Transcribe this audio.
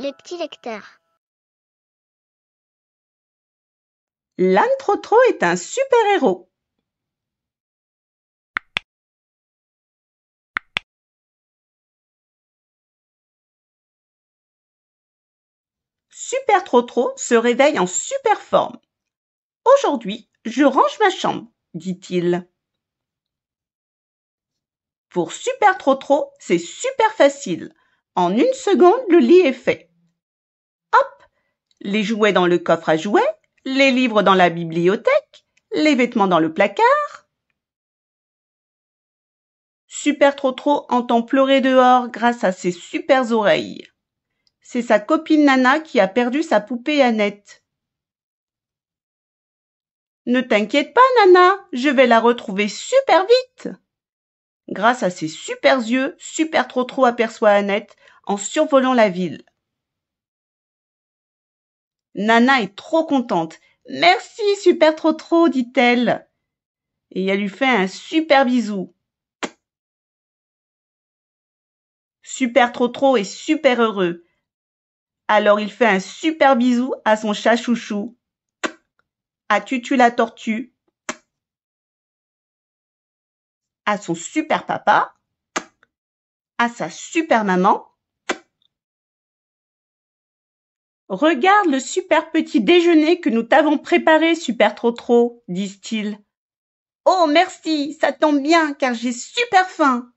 Les petits lecteurs. L'âne Trotro est un super-héros. Super Trotro se réveille en super forme. Aujourd'hui, je range ma chambre, dit-il. Pour Super Trotro, c'est super facile. En une seconde, le lit est fait les jouets dans le coffre à jouets, les livres dans la bibliothèque, les vêtements dans le placard. Super Trotro entend pleurer dehors grâce à ses super oreilles. C'est sa copine Nana qui a perdu sa poupée Annette. Ne t'inquiète pas, Nana, je vais la retrouver super vite. Grâce à ses super yeux, Super Trotro aperçoit Annette en survolant la ville. Nana est trop contente. Merci, super trop trop, dit-elle. Et elle lui fait un super bisou. Super trop trop est super heureux. Alors il fait un super bisou à son chat chouchou. À tu la tortue. À son super papa. À sa super maman. Regarde le super petit déjeuner que nous t'avons préparé, super trop trop, disent-ils. Oh, merci, ça tombe bien, car j'ai super faim.